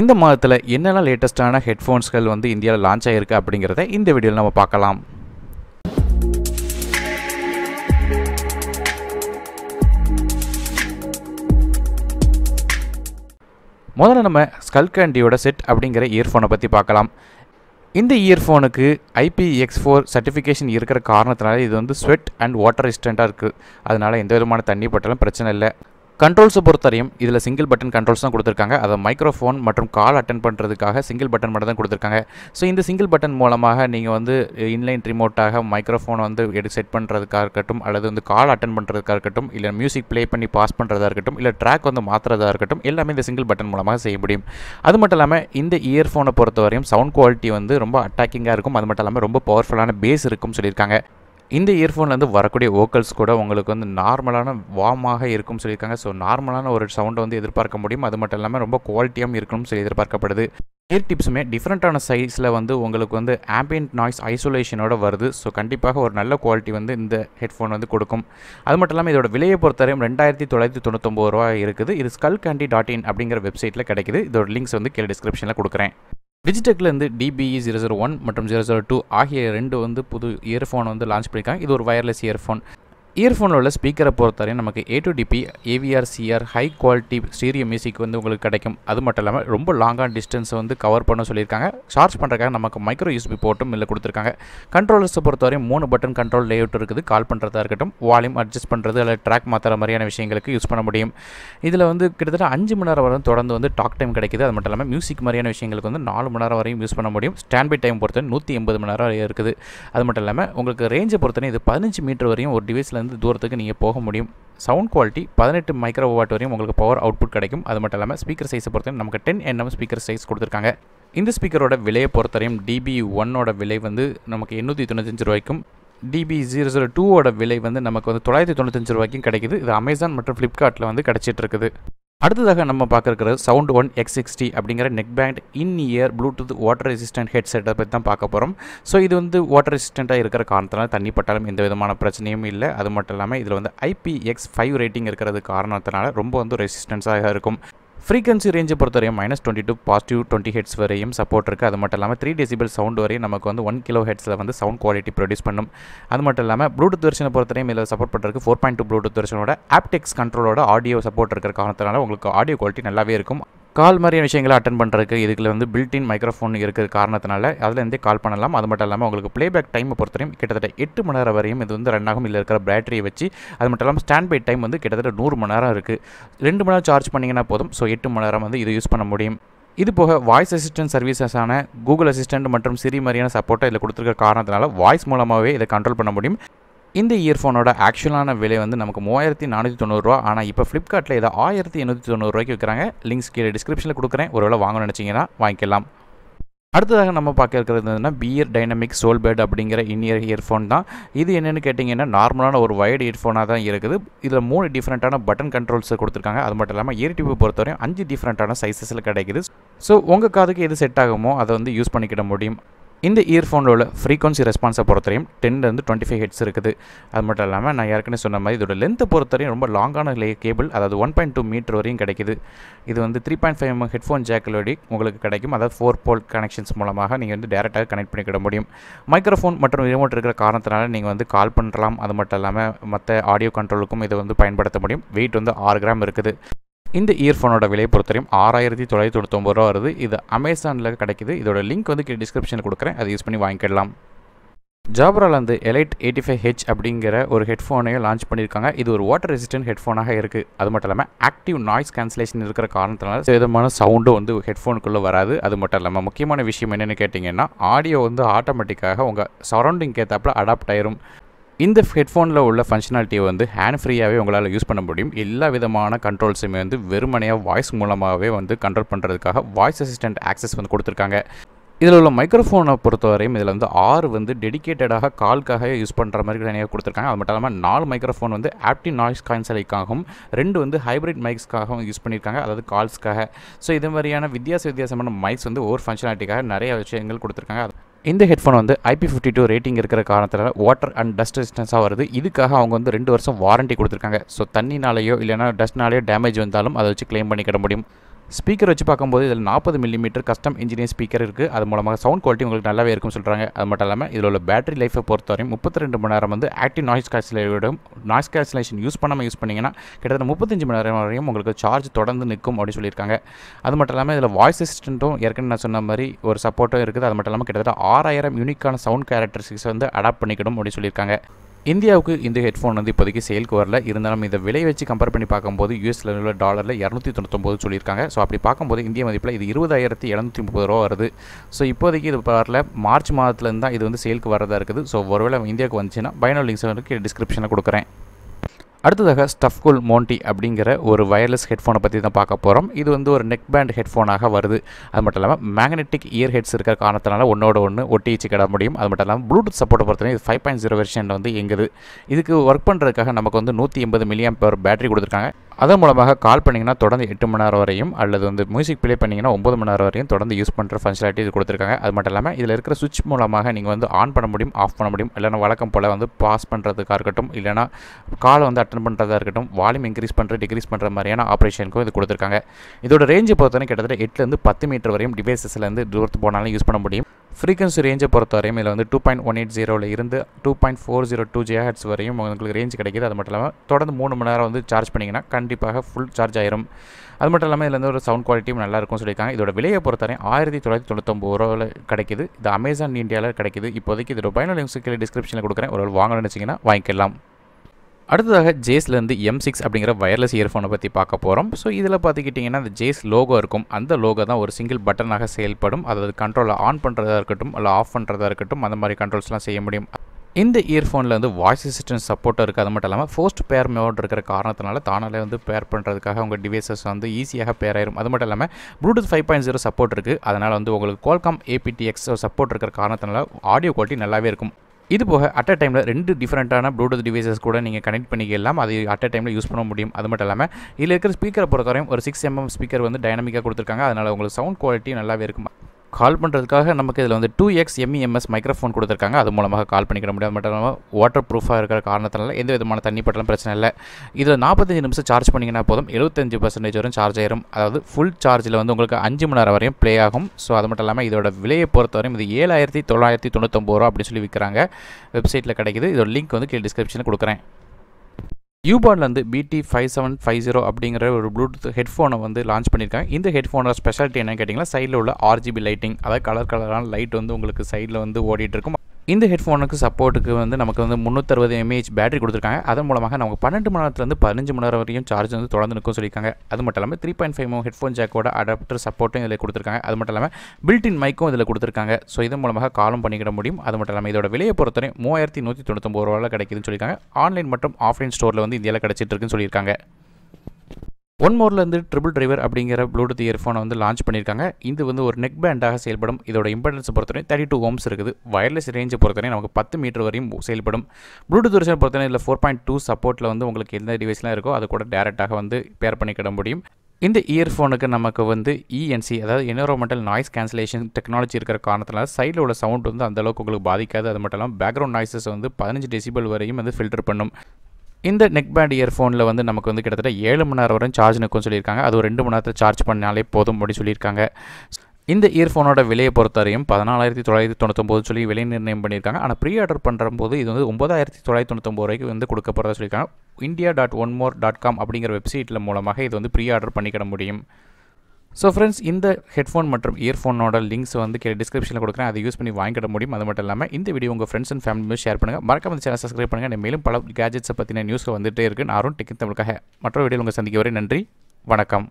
இந்த மாதத்தில் என்னென்ன லேட்டஸ்ட்டான ஹெட்ஃபோன்ஸ்கள் வந்து இந்தியாவில் லான்ச் ஆகிருக்கு அப்படிங்கிறத இந்த வீடியோவில் நம்ம பார்க்கலாம் முதல்ல நம்ம கேண்டியோட செட் அப்படிங்கிற இயர்ஃபோனை பற்றி பார்க்கலாம் இந்த இயர்ஃபோனுக்கு ஐபிஎக்ஸ் ஃபோர் சர்டிஃபிகேஷன் இருக்கிற காரணத்தினால இது வந்து ஸ்வெட் அண்ட் வாட்டர் ரெசிஸ்டண்ட்டாக இருக்குது அதனால் எந்த விதமான தண்ணி பட்டாலும் பிரச்சனை இல்லை கண்ட்ரோல்ஸை பொறுத்தரையும் இதில் சிங்கிள் பட்டன் கண்ட்ரோல்ஸ் தான் கொடுத்துருக்காங்க அதை மைக்ரோஃபோன் மற்றும் கால் அட்டன் பண்ணுறதுக்காக சிங்கிள் பட்டன் மட்டும் தான் கொடுத்துருக்காங்க ஸோ இந்த சிங்கிள் பட்டன் மூலமாக நீங்கள் வந்து இன்லைன் ரிமோட்டாக மைக்ரோஃபோன் வந்து எடு செட் பண்ணுறதுக்காக இருக்கட்டும் அல்லது வந்து கால் அட்டன் பண்ணுறதுக்காக இருக்கட்டும் இல்லை மியூசிக் ப்ளே பண்ணி பாஸ் பண்ணுறதா இருக்கட்டும் இல்லை ட்ராக் வந்து மாற்றுறதா இருக்கட்டும் எல்லாமே இந்த சிங்கிள் பட்டன் மூலமாக செய்ய முடியும் அது மட்டும் இல்லாமல் இந்த இயர்ஃபோனை பொறுத்தவரையும் சவுண்ட் குவாலிட்டி வந்து ரொம்ப அட்டாக்கிங்காக இருக்கும் அது மட்டும் இல்லாமல் ரொம்ப பவர்ஃபுல்லான பேஸ் இருக்கும்னு சொல்லியிருக்காங்க இந்த இயர்ஃபோன்லேருந்து வரக்கூடிய ஓக்கல்ஸ் கூட உங்களுக்கு வந்து நார்மலான வார்மாக இருக்கும்னு சொல்லியிருக்காங்க ஸோ நார்மலான ஒரு சவுண்டை வந்து எதிர்பார்க்க முடியும் அது மட்டும் இல்லாமல் ரொம்ப குவாலிட்டியாகவும் இருக்கணும்னு சொல்லி எதிர்பார்க்கப்படுது இயர் டிப்ஸுமே டிஃப்ரெண்ட்டான சைஸில் வந்து உங்களுக்கு வந்து ஆம்பியன்ட் நாய்ஸ் ஐசோலேஷனோட வருது ஸோ கண்டிப்பாக ஒரு நல்ல குவாலிட்டி வந்து இந்த ஹெட்ஃபோன் வந்து கொடுக்கும் அது மட்டும் இல்லாமல் இதோட விலையை பொறுத்தவரையும் ரெண்டாயிரத்தி தொள்ளாயிரத்தி தொண்ணூத்தொம்பது ரூபா இருக்குது இது ஸ்கல் கேண்டி டாட் இன் அப்படிங்கிற வெப்சைட்டில் கிடைக்குது இதோட லிங்க்ஸ் வந்து கீழே டிஸ்கிரிப்ஷனில் கொடுக்குறேன் டிஜிடெக்லேருந்து டிபிஇ ஜீரோ ஜீரோ ஒன் மற்றும் ஜீரோ ஜீரோ டூ ஆகிய ரெண்டு வந்து புது இயர்ஃபோன் வந்து லான்ச் பண்ணியிருக்காங்க இது ஒரு வயர்லெஸ் இயர்ஃபோன் இயர்ஃபோனில் உள்ள ஸ்பீக்கரை பொறுத்தவரையும் நமக்கு A2DP AVRCP high quality stereo music வந்து உங்களுக்கு கிடைக்கும் அது மட்டும் இல்லாமல் ரொம்ப லாங்கான டிஸ்டன்ஸை வந்து கவர் பண்ண சொல்லியிருக்காங்க சார்ஜ் பண்ணுறக்காக நமக்கு மைக்ரோ யூஸ்பி போட்டும் இல்லை கொடுத்துருக்காங்க கண்ட்ரோலர்ஸை பொறுத்தவரையும் மூணு பட்டன் கண்ட்ரோல் லேஅவுட் இருக்குது கால் பண்ணுறதா இருக்கட்டும் வால்யூம் அட்ஜஸ்ட் பண்ணுறது அல்லது ட்ராக் மாற்றுற மாதிரியான விஷயங்களுக்கு யூஸ் பண்ண முடியும் இதில் வந்து கிட்டத்தட்ட அஞ்சு மணி நேரம் வரை தொடர்ந்து வந்து டாக் டைம் கிடைக்கிது அது மட்டும் இல்லாமல் மியூசிக் மாதிரியான விஷயங்களுக்கு வந்து நாலு மணி நேரம் வரையும் யூஸ் பண்ண முடியும் பை டைம் பொறுத்தவரை நூற்றி எண்பது மணி நேரம் இருக்குது அது மட்டும் இல்லாமல் உங்களுக்கு ரேஞ்சை பொறுத்தவரை இது பதினஞ்சு மீட்டர் வரையும் ஒரு டிவைஸ்லேருந்து இங்கேருந்து தூரத்துக்கு நீங்கள் போக முடியும் சவுண்ட் குவாலிட்டி பதினெட்டு மைக்ரோ வாட் வரையும் உங்களுக்கு பவர் அவுட்புட் கிடைக்கும் அது மட்டும் இல்லாமல் ஸ்பீக்கர் சைஸை பொறுத்தவரை நமக்கு டென் என்எம் ஸ்பீக்கர் சைஸ் கொடுத்துருக்காங்க இந்த ஸ்பீக்கரோட விலையை பொறுத்தவரையும் டிபி ஒன்னோட விலை வந்து நமக்கு எண்ணூற்றி தொண்ணூத்தஞ்சு ரூபாய்க்கும் டிபி ஜீரோ ஜீரோ டூவோட விலை வந்து நமக்கு வந்து தொள்ளாயிரத்தி தொண்ணூத்தஞ்சு ரூபாய்க்கும் கிடைக்குது இது அமேசான் மற்றும் ஃப்ளிப்கார்ட்டில் வந்து கிடச்சிட்டு இருக்குது அடுத்ததாக நம்ம பார்க்குற சவுண்ட் ஒன் எக்ஸ் சிக்ஸ்டி அப்படிங்கிற neck band in ear Bluetooth water resistant ஹெட்செட்டை பற்றி தான் பார்க்க போகிறோம் ஸோ இது வந்து வாட்டர் ரெசிஸ்டண்ட்டாக இருக்கிற காரணத்தினால தண்ணி பட்டாலும் எந்த விதமான பிரச்சனையும் இல்லை அது மட்டும் இல்லாமல் இதில் வந்து ஐபிஎக்ஸ் ஃபைவ் ரேட்டிங் இருக்கிறது காரணத்தினால ரொம்ப வந்து ரெசிஸ்டன்ஸாக இருக்கும் ஃப்ரீக்வன்சி ரேஞ்சை பொறுத்தவரையும் minus twenty to positive twenty hertz வரையும் சப்போர்ட் இருக்குது அது மட்டும் இல்லாமல் த்ரீ டெசிபிள் சவுண்ட் வரையும் நமக்கு வந்து ஒன் கிலோ ஹெட்ஸில் வந்து சவுண்ட் குவாலிட்டி ப்ரொடியூஸ் பண்ணும் அது மட்டும் இல்லாமல் ப்ளூடூத் வெர்ஷனை பொறுத்தவரையும் இதில் சப்போர்ட் பண்ணுறதுக்கு ஃபோர் பாயிண்ட் டூ ப்ளூடூத் வெர்ஷனோட ஆப்டெக்ஸ் கண்ட்ரோலோட ஆடியோ சப்போர்ட் இருக்கிற காரணத்தினால உங்களுக்கு ஆடியோ குவாலிட்டி நல்லாவே இருக்கும் கால் மாதிரியான விஷயங்களை அட்டன் பண்ணுறதுக்கு இதுக்குள்ள வந்து பில்டின் மைக்ரோஃபோன் இருக்கிற காரணத்தினால அதுலேருந்தே கால் பண்ணலாம் அது மட்டும் இல்லாமல் உங்களுக்கு பிளேபேக் டைம் பொறுத்தவரையும் கிட்டத்தட்ட எட்டு மணி நேரம் வரையும் இது வந்து ரன் ஆகும் இல்லை இருக்கிற பேட்டரியை வச்சு அது மட்டும் இல்லாமல் ஸ்டாண்ட் பை டைம் வந்து கிட்டத்தட்ட நூறு மணி நேரம் இருக்குது ரெண்டு மணி நேரம் சார்ஜ் பண்ணிங்கன்னா போதும் ஸோ எட்டு மணி நேரம் வந்து இது யூஸ் பண்ண முடியும் இது போக வாய்ஸ் அசிஸ்டன்ட் சர்வீசஸான கூகுள் அசிஸ்டன்ட் மற்றும் சிரி மாதிரியான சப்போர்ட்டை இதில் கொடுத்துருக்க காரணத்தினால வாய்ஸ் மூலமாகவே இதை கண்ட்ரோல் பண்ண முடியும் இந்த இயர்ஃபோனோட ஆக்சுவலான விலை வந்து நமக்கு மூவாயிரத்தி நானூற்றி தொண்ணூறுவா ஆனால் இப்போ ஃப்ளிப்கார்ட்டில் இதை ஆயிரத்தி எண்ணூற்றி தொண்ணூறுரூவாய்க்கு விற்கிறாங்க லிங்க்ஸ் கீழே டிஸ்கிரிப்ஷனில் கொடுக்குறேன் ஒரு வாங்க நினச்சிங்கன்னா வாங்கிக்கலாம் அடுத்ததாக நம்ம பார்க்க இருக்கிறது என்னென்னா பியர் டைனமிக் சோல் பேட் அப்படிங்கிற இயர் இயர்ஃபோன் தான் இது என்னென்னு கேட்டிங்கன்னா நார்மலான ஒரு வயர்டு இயர்ஃபோனாக தான் இருக்குது இதில் மூணு டிஃப்ரெண்ட்டான பட்டன் கண்ட்ரோல்ஸ் கொடுத்துருக்காங்க அது மட்டும் இல்லாமல் இயர் டியூப் பொறுத்தவரையும் அஞ்சு டிஃப்ரெண்ட்டான சைஸஸில் கிடைக்குது ஸோ உங்கள் காதுக்கு எது செட் ஆகுமோ அதை வந்து யூஸ் பண்ணிக்கிட முடியும் இந்த இயர்ஃபோனோட ஃப்ரீக்வன்சி ரெஸ்பான்ஸை பொறுத்தரையும் டென்லேருந்து டுவெண்ட்டி ஃபைவ் ஹெட்ஸ் இருக்குது அது மட்டும் இல்லாமல் நான் ஏற்கனவே சொன்ன மாதிரி இதோட லென்த்து பொறுத்தரையும் ரொம்ப லாங்கான லே கேபிள் அதாவது ஒன் பாயிண்ட் டூ மீட்டர் வரையும் கிடைக்குது இது வந்து த்ரீ பாயிண்ட் ஃபைவ் ஹெட்ஃபோன் ஜாக்கிலோடி உங்களுக்கு கிடைக்கும் அதாவது ஃபோர் போல் கனெக்ஷன்ஸ் மூலமாக நீங்கள் வந்து டேரெக்டாக கனெக்ட் பண்ணிக்கிட முடியும் மைக்ரோஃபோன் மற்றும் ரிமோட் இருக்கிற காரணத்தினால நீங்கள் வந்து கால் பண்ணலாம் அது மட்டும் இல்லாமல் மற்ற ஆடியோ கண்ட்ரோலுக்கும் இதை வந்து பயன்படுத்த முடியும் வெயிட் வந்து ஆறு கிராம் இருக்குது இந்த இயர்ஃபோனோட விலையை பொறுத்தவரையும் ஆறாயிரத்தி தொள்ளாயிரத்தி தொண்ணூத்தொம்பது ரூபா வருது இது அமேசானில் கிடைக்குது இதோட லிங்க் வந்து டிஸ்கிரிப்ஷனில் கொடுக்குறேன் அதை யூஸ் பண்ணி வாங்கிக்கலாம் ஜாப்ரால் வந்து எலைட் எயிட்டி ஃபைவ் ஹெச் அப்படிங்கிற ஒரு ஹெட்ஃபோனையும் லான்ச் பண்ணியிருக்காங்க இது ஒரு வாட்டர் ரெசிஸ்டன்ட் ஹெட்ஃபோனாக இருக்குது அது மட்டும் இல்லாமல் ஆக்டிவ் நாய்ஸ் கேன்சலேஷன் இருக்கிற காரணத்தினால விதமான சவுண்டும் வந்து ஹெட்ஃபோனுக்குள்ளே வராது அது மட்டும் இல்லாமல் முக்கியமான விஷயம் என்னென்னு கேட்டிங்கன்னா ஆடியோ வந்து ஆட்டோமேட்டிக்காக உங்கள் சரௌண்டிங் கேத்தாப்பில் அடாப்ட் ஆயிரும் இந்த ஹெட்ஃபோனில் உள்ள ஃபங்க்ஷனாலிட்டியை வந்து ஹேண்ட் ஃப்ரீயாகவே உங்களால் யூஸ் பண்ண முடியும் எல்லா விதமான கண்ட்ரோல்ஸுமே வந்து வெறுமனையாக வாய்ஸ் மூலமாகவே வந்து கண்ட்ரோல் பண்ணுறதுக்காக வாய்ஸ் அசிஸ்டன்ட் ஆக்சஸ் வந்து கொடுத்துருக்காங்க இதில் உள்ள மைக்ரோஃபோனை பொறுத்தவரையும் இதில் வந்து ஆறு வந்து டெடிக்கேட்டடாக கால்க்காக யூஸ் பண்ணுற மாதிரி தனியாக கொடுத்துருக்காங்க அது மட்டும் இல்லாமல் நாலு மைக்ரோஃபோன் வந்து ஆப்டி நாய்ஸ் கான்சலைக்காகவும் ரெண்டு வந்து ஹைப்ரிட் மைக்ஸ்க்காகவும் யூஸ் பண்ணியிருக்காங்க அதாவது கால்ஸ்க்காக ஸோ இது மாதிரியான வித்தியாச வித்தியாசமான மைக்ஸ் வந்து ஒவ்வொரு ஃபங்க்ஷனாலிட்டிக்காக நிறைய விஷயங்கள் கொடுத்துருக்காங்க இந்த ஹெட்ஃபோன் வந்து ஐபி ஃபிஃப்டி டூ ரேட்டிங் இருக்கிற காரணத்தில் வாட்டர் அண்ட் டஸ்ட் ரெசிஸ்டன்ஸாக வருது இதுக்காக அவங்க வந்து ரெண்டு வருஷம் வாரண்ட்டி கொடுத்துருக்காங்க ஸோ தண்ணினாலேயோ இல்லைனா டஸ்ட்னாலேயோ டேமேஜ் வந்தாலும் அதை வச்சு கிளைம் பண்ணிக்கிட முடியும் ஸ்பீக்கர் வச்சு பார்க்கும்போது இதில் நாற்பது மில்லிமீட்டர் கஸ்டம் இன்ஜினியர் ஸ்பீக்கர் இருக்குது அது மூலமாக சவுண்ட் குவாலிட்டி உங்களுக்கு நல்லாவே இருக்கும்னு சொல்கிறாங்க அது மட்டும் இல்லாமல் இதில் உள்ள பேட்டரி பொறுத்த பொறுத்தவரையும் முப்பத்தி ரெண்டு மணி நேரம் வந்து ஆக்டிவ் நாய்ஸ் விடும் நாய்ஸ் கேன்சலேஷன் யூஸ் பண்ணாமல் யூஸ் பண்ணிங்கன்னா கிட்டத்தட்ட முப்பத்தஞ்சு மணி நேரம் வரையும் உங்களுக்கு சார்ஜ் தொடர்ந்து நிற்கும் அப்படின்னு சொல்லியிருக்காங்க அது மட்டும் இல்லாமல் இதில் வாய்ஸ் அசிஸ்டண்ட்டும் ஏற்கனவே நான் சொன்ன மாதிரி ஒரு சப்போர்ட்டும் இருக்குது அது மட்டும் இல்லாமல் கிட்டத்தட்ட ஆறாயிரம் யூனிக்கான சவுண்ட் கேரக்டரிஸ்டிக்ஸ் வந்து அடாப்ட் பண்ணிக்கணும் அப்படின்னு சொல்லியிருக்காங்க இந்தியாவுக்கு இந்த ஹெட்ஃபோன் வந்து இப்போதைக்கு சேலுக்கு வரல இருந்தாலும் இந்த விலை வச்சு கம்பேர் பண்ணி பார்க்கும்போது யூஎஸ்ல உள்ள டாலரில் இரநூத்தி தொண்ணூத்தொம்பது சொல்லியிருக்காங்க ஸோ அப்படி பார்க்கும்போது இந்திய மதிப்பில் இது இருபதாயிரத்தி எழுநூத்தி முப்பது ரூபா வருது ஸோ இப்போதைக்கு இது வரல மார்ச் மாதத்துலேருந்து தான் இது வந்து சேல்க்கு வரதாக இருக்குது ஸோ ஒருவேளை இந்தியாவுக்கு வந்துச்சுன்னா பயனுள்ள லிங்க்ஸ் டிஸ்கிரிப்ஷனில் கொடுக்குறேன் அடுத்ததாக ஸ்டஃப்குல் மோண்டி அப்படிங்கிற ஒரு வயர்லெஸ் ஹெட்ஃபோனை பற்றி தான் பார்க்க போகிறோம் இது வந்து ஒரு நெக் பேண்ட் ஹெட்ஃபோனாக வருது அது மட்டும் இல்லாமல் மேக்னெட்டிக் இயர் ஹெட்ஸ் இருக்கிற காரணத்தினால ஒன்றோட ஒன்று ஒட்டி கிட முடியும் அது மட்டும் இல்லாமல் ப்ளூடூத் சப்போர்ட்டை பொறுத்தவரை இது ஃபைவ் பாயிண்ட் ஜீரோ வெர்ஷனில் வந்து எங்குது இதுக்கு ஒர்க் பண்ணுறதுக்காக நமக்கு வந்து நூற்றி எண்பது மில்லியம் பேர் பேட்டரி கொடுத்துருக்காங்க அதன் மூலமாக கால் பண்ணிங்கன்னா தொடர்ந்து எட்டு மணி நேரம் வரையும் அல்லது வந்து மியூசிக் ப்ளே பண்ணிங்கன்னா ஒம்பது மணி நேரம் வரையும் தொடர்ந்து யூஸ் பண்ணுற ஃபங்க்ஷனாலிட்டி இது கொடுத்துருக்காங்க அது மட்டும் இல்லாமல் இதில் இருக்கிற சுவிட்ச் மூலமாக நீங்கள் வந்து ஆன் பண்ண முடியும் ஆஃப் பண்ண முடியும் இல்லைனா வழக்கம் போல் வந்து பாஸ் பண்ணுறதுக்காக இருக்கட்டும் இல்லைனா கால் வந்து அட்டன் பண்ணுறதா இருக்கட்டும் வால்யூம் இன்க்ரீஸ் பண்ணுற டிக்ரீஸ் பண்ணுற மாதிரியான ஆப்ரேஷனுக்கும் இது கொடுத்துருக்காங்க இதோட ரேஞ்சு பொறுத்தவரைக்கும் கிட்டத்தட்ட எட்டுலேருந்து பத்து மீட்டர் வரையும் டிவைசஸ்லேருந்து தூரத்து போனாலும் யூஸ் பண்ண முடியும் ஃப்ரீக்வன்சி ரேஞ்சை பொறுத்த வரையும் இதில் வந்து டூ பாயிண்ட் ஒன் எயிட் ஜீரோவில் இருந்து two point four zero two hertz வரையும் உங்களுக்கு ரேஞ்ச் கிடைக்கிது அது மட்டும் இல்லாமல் தொடர்ந்து மூணு மணி நேரம் வந்து சார்ஜ் பண்ணிங்கன்னா கண் கண்டிப்பாக ஃபுல் சார்ஜ் ஆயிரும் அது மட்டும் இல்லாமல் இதில் ஒரு சவுண்ட் குவாலிட்டியும் நல்லாயிருக்கும் சொல்லியிருக்காங்க இதோட விலையை பொறுத்தவரை ஆயிரத்தி தொள்ளாயிரத்தி தொண்ணூத்தொம்பது ரூபாவில் கிடைக்குது இது அமேசான் இந்தியாவில் கிடைக்குது இப்போதைக்கு இதோட பயனுள்ள லிங்க்ஸ் கீழே டிஸ்கிரிப்ஷனில் கொடுக்குறேன் ஒரு வாங்கணும்னு வச்சிங்கன்னா வாங்கிக்கலாம் அடுத்ததாக ஜேஸ்லேருந்து எம் சிக்ஸ் அப்படிங்கிற வயர்லெஸ் இயர்ஃபோனை பற்றி பார்க்க போகிறோம் ஸோ இதில் பார்த்துக்கிட்டிங்கன்னா அந்த ஜேஸ் லோகோ இருக்கும் அந்த லோகோ தான் ஒரு சிங்கிள் பட்டனாக செயல்படும் அதாவது கண்ட்ரோலை ஆன் பண்ணுறதா இருக்கட்டும் இல்லை ஆஃப் பண்ணுறதா இருக்கட்டும் அந்த மாதிரி கண்ட்ரோல்ஸ்லாம் செய்ய முடியும் இந்த இயர்ஃபோனில் வந்து வாய்ஸ் அசிஸ்டன்ஸ் சப்போர்ட்டும் இருக்குது அது மட்டும் இல்லாமல் ஃபோஸ்ட் பேர் மோட் இருக்கிற காரணத்தினால தானாலே வந்து பேர் பண்ணுறதுக்காக உங்கள் டிவைசஸ் வந்து ஈஸியாக பேர் ஆயிரும் அது மட்டும் இல்லாமல் Bluetooth five point zero support இருக்குது அதனால் வந்து உங்களுக்கு கோல்காம் ஏபிடிஎக்ஸ் சப்போர்ட் இருக்கிற காரணத்தினால ஆடியோ குவாலிட்டி நல்லாவே இருக்கும் இது போக அட் அ டைமில் ரெண்டு டிஃப்ரெண்ட்டான ப்ளூடூத் டிவைசஸ் கூட நீங்கள் கனெக்ட் பண்ணிக்கலாம் அது அட் அ டைமில் யூஸ் பண்ண முடியும் அது மட்டும் இல்லாமல் இதில் இருக்கிற ஸ்பீக்கரை பொறுத்தவரையும் ஒரு சிக்ஸ் எம்எம் ஸ்பீக்கர் வந்து டைனமிக்காக கொடுத்துருக்காங்க அதனால் உங்களுக்கு சவுண்ட் குவாலிட்டி நல்லாவே இருக்கும் கால் பண்ணுறதுக்காக நமக்கு இதில் வந்து two X MEMS microphone e கொடுத்துருக்காங்க அது மூலமாக கால் பண்ணிக்கிற முடியாது மட்டும் இல்லாமல் வாட்டர் ப்ரூஃபாக இருக்கிற காரணத்தினால எந்த விதமான தண்ணி பட்டலாம் பிரச்சனை இல்லை இதில் நாற்பத்தஞ்சு நிமிஷம் சார்ஜ் பண்ணிங்கன்னா போதும் எழுபத்தஞ்சு பர்சன்டேஜ் வரும் சார்ஜ் ஆயிரும் அதாவது ஃபுல் சார்ஜில் வந்து உங்களுக்கு அஞ்சு மணி நேரம் வரையும் ப்ளே ஆகும் ஸோ அது மட்டும் இல்லாமல் இதோட விலையை பொறுத்த வரையும் இது ஏழாயிரத்தி தொள்ளாயிரத்தி தொண்ணூத்தொம்பது ரூபா அப்படின்னு சொல்லி விற்கிறாங்க வெப்சைட்டில் கிடைக்குது இதோட லிங்க் வந்து கீழே டிஸ்கிரிப்ஷனில் கொடுக்குறேன் யூபார்ட்லேருந்து பிடி ஃபைவ் செவன் ஃபைவ் ஜீரோ அப்படிங்கிற ஒரு ப்ளூடூத் ஹெட்ஃபோனை வந்து லான்ச் பண்ணியிருக்காங்க இந்த ஹெட்ஃபோனோட ஸ்பெஷாலிட்டி என்னன்னு கேட்டிங்கன்னா சைடில் உள்ள ஆர்ஜிபி லைட்டிங் அதாவது கலர் கலரான லைட் வந்து உங்களுக்கு சைடில் வந்து ஓடிட்டு இருக்கும் இந்த ஹெட்ஃபோனுக்கு சப்போர்ட்டுக்கு வந்து நமக்கு வந்து முந்நூற்றறுபது எம்ஏஹெச் பேட்டரி கொடுத்துருக்காங்க அதன் மூலமாக நமக்கு பன்னெண்டு மணி நேரத்துலேருந்து பதினஞ்சு மணி நேரம் வரையும் சார்ஜ் வந்து தொடர்ந்து நிற்கும் சொல்லியிருக்காங்க அது மட்டும் இல்லாமல் த்ரீ பாயிண்ட் ஃபைவ் ஹெட்ஃபோன் ஜாக்கோட அடாப்டர் சப்போர்ட்டும் இதில் கொடுத்துருக்காங்க அது மட்டும் இல்லாமல் பில்டின் மைக்கும் இதில் கொடுத்துருக்காங்க ஸோ இதன் மூலமாக காலம் பண்ணிக்கிட முடியும் அது மட்டும் இல்லாமல் இதோட விலையை பொறுத்தவரை மூவாயிரத்தி நூற்றி தொண்ணூத்தொம்பது ரூபாவில் கிடைக்குதுன்னு சொல்லியிருக்காங்க ஆன்லைன் மற்றும் ஆஃப்லைன் ஸ்டோரில் வந்து இந்தியாவில் கிடச்சிட்டு இருக்குன்னு சொல்லியிருக்காங்க ஒன் மோர்லேருந்து ட்ரிபிள் டிரைவர் அப்படிங்கிற ப்ளூடூத் இயர்ஃபோனை வந்து லான்ச் பண்ணியிருக்காங்க இது வந்து ஒரு நெக் பேண்டாக செயல்படும் இதோட இம்பார்டன்ஸ் பொறுத்தவரை தேர்ட்டி டூ ஹோம்ஸ் இருக்குது வயர்லெஸ் ரேஞ்சை பொறுத்தவரை நமக்கு பத்து மீட்டர் வரையும் செயல்படும் ப்ளூடூத் வருஷன் பொறுத்தவரை இதில் ஃபோர் பாயிண்ட் டூ சப்போர்ட்டில் வந்து உங்களுக்கு எந்த டிவைஸ்லாம் இருக்கோ அது கூட டேரெக்டாக வந்து பேர் பண்ணிக்கிட முடியும் இந்த இயர்ஃபோனுக்கு நமக்கு வந்து இஎன்சி e அதாவது என்வரோமெண்டல் நாய்ஸ் கேன்சலேஷன் டெக்னாலஜி இருக்கிற காரணத்தினால சைடில் உள்ள சவுண்ட் வந்து அந்தளவுக்கு உங்களுக்கு பாதிக்காது அது மட்டும் இல்லாமல் பேக்ரவுண்ட் நாய்ஸஸ் வந்து பதினஞ்சு டெசிபிள் வரையும் வந்து ஃபில்டர் பண்ணும் இந்த நெக் பேண்ட் இயர்ஃபோனில் வந்து நமக்கு வந்து கிட்டத்தட்ட ஏழு மணி நேரம் வரையும் சார்ஜ் நிற்கும் சொல்லியிருக்காங்க அது ஒரு ரெண்டு மணி நேரத்தில் சார்ஜ் பண்ணாலே போதும் அப்படின்னு சொல்லியிருக்காங்க இந்த இயர்ஃபோனோட விலையை பொறுத்தவரையும் பதினாலாயிரத்தி தொள்ளாயிரத்தி தொண்ணூத்தொம்பது சொல்லி விலை நிர்ணயம் பண்ணியிருக்காங்க ஆனால் ப்ரீ ஆர்டர் பண்ணுற போது இது வந்து ஒன்பதாயிரத்தி தொள்ளாயிரத்தி தொண்ணூத்தொம்பது வரைக்கும் வந்து கொடுக்க போகிறதா சொல்லியிருக்காங்க India dot one more dot com அப்படிங்கிற வெப்சைட்டில் மூலமாக இது வந்து ப்ரீ ஆர்டர் பண்ணிக்கிட முடியும் ஸோ ஃப்ரெண்ட்ஸ் இந்த ஹெட்ஃபோன் மற்றும் இயர்ஃபோனோட லிங்க்ஸ் வந்து கே டிஸ்கிரிப்ஷனில் கொடுக்குறேன் அதை யூஸ் பண்ணி வாங்கிட முடியும் அது மட்டும் இல்லாமல் இந்த வீடியோ உங்கள் ஃப்ரெண்ட்ஸ் அண்ட் ஃபேமிலி ஷேர் பண்ணுங்கள் மறக்காம சேனல் சப்ஸ்கிரைப் பண்ணுங்கள் மேலும் பல கேஜெட்ஸை பற்றின நியூஸ் வந்துட்டே இருக்குது நான் டெக்கின் தமிழுக்காக மற்றொரு வீடியோ உங்கள் சந்திக்க வரை நன்றி வணக்கம்